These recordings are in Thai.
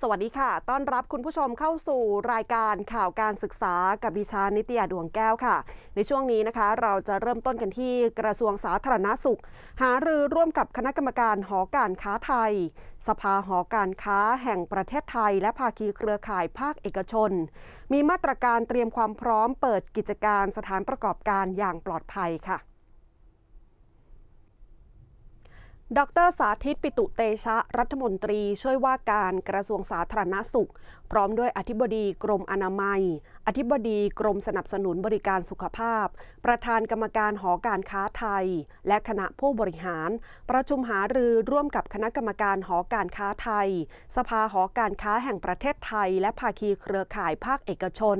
สวัสดีค่ะ ต้อนรับคุณผู้ชมเข้าสู่รายการข่าวการศึกษากับดิฉันนิตยาดวงแก้วค่ะ ในช่วงนี้นะคะ เราจะเริ่มต้นกันที่กระทรวงสาธารณาสุข หารือร่วมกับคณะกรรมการหอการค้าไทย สภาหอการค้าแห่งประเทศไทย และภาคีเครือข่ายภาคเอกชน มีมาตรการเตรียมความพร้อมเปิดกิจการสถานประกอบการอย่างปลอดภัยค่ะดรสาธิตปิตุเตชะรัฐมนตรีช่วยว่าการกระทรวงสาธารณาสุข พร้อมด้วยอธิบดีกรมอนามัย อธิบดีกรมสนับสนุนบริการสุขภาพ ประธานกรรมการหอการค้าไทย และคณะผู้บริหาร ประชุมหารือร่วมกับคณะกรรมการหอการค้าไทย สภาหอการค้าแห่งประเทศไทย และภาคีเครือข่ายภาคเอกชน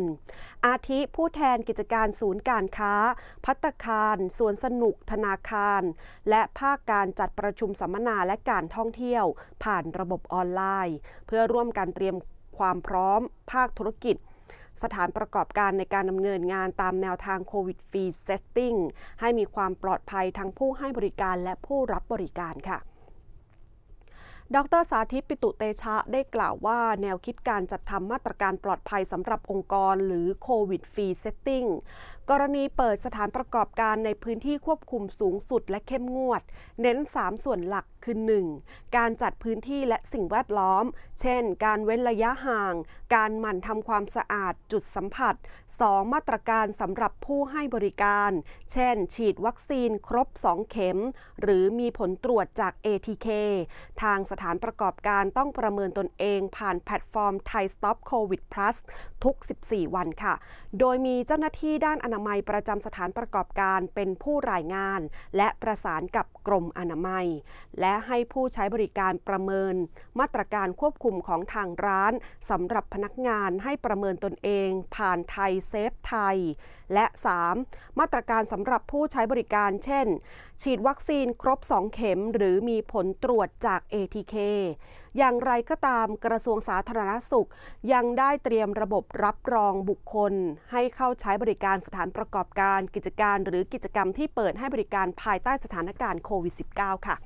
อาทิผู้แทนกิจการศูนย์การค้าพัตคารสวนสนุกธนาคาร และภาคการจัดประประชุมสัมมนาและการท่องเที่ยวผ่านระบบออนไลน์ เพื่อร่วมการเตรียมความพร้อมภาคธุรกิจ สถานประกอบการในการดำเนินงานตามแนวทางโควิดฟรีเซตติ้งให้มีความปลอดภัยทั้งผู้ให้บริการและผู้รับบริการค่ะ ดรสาธิตปิตุเตชะได้กล่าวว่าแนวคิดการจัดทำมาตรการปลอดภัยสำหรับองค์กร หรือโควิดฟรีเซตติ้งกรณีเปิดสถานประกอบการในพื้นที่ควบคุมสูงสุดและเข้มงวด เน้น 3 ส่วนหลักคือ 1. การจัดพื้นที่และสิ่งแวดล้อม เช่นการเว้นระยะห่าง การหมั่นทำความสะอาดจุดสัมผัส 2. มาตรการสำหรับผู้ให้บริการ เช่นฉีดวัคซีนครบ 2 เข็ม หรือมีผลตรวจจาก ATK ทางสถานประกอบการต้องประเมินตนเองผ่านแพลตฟอร์มไทย Stop COVID Plus ทุก 14 วันค่ะ โดยมีเจ้าหน้าที่ด้านอนามัยประจำสถานประกอบการเป็นผู้รายงาน และประสานกับกรมอนามัย และให้ผู้ใช้บริการประเมิน มาตรการควบคุมของทางร้านสำหรับพนักงานให้ประเมินตนเอง ผ่านไทยเซฟไทย และ 3. มาตรการสำหรับผู้ใช้บริการ เช่น ฉีดวัคซีนครบ 2 เข็มหรือมีผลตรวจจาก ATK อย่างไรก็ตามกระทรวงสาธารณสุขยังได้เตรียมระบบรับรองบุคคล ให้เข้าใช้บริการสถานประกอบการกิจการหรือกิจกรรมที่เปิดให้บริการภายใต้สถานการณ์โควิด -19 ค่ะ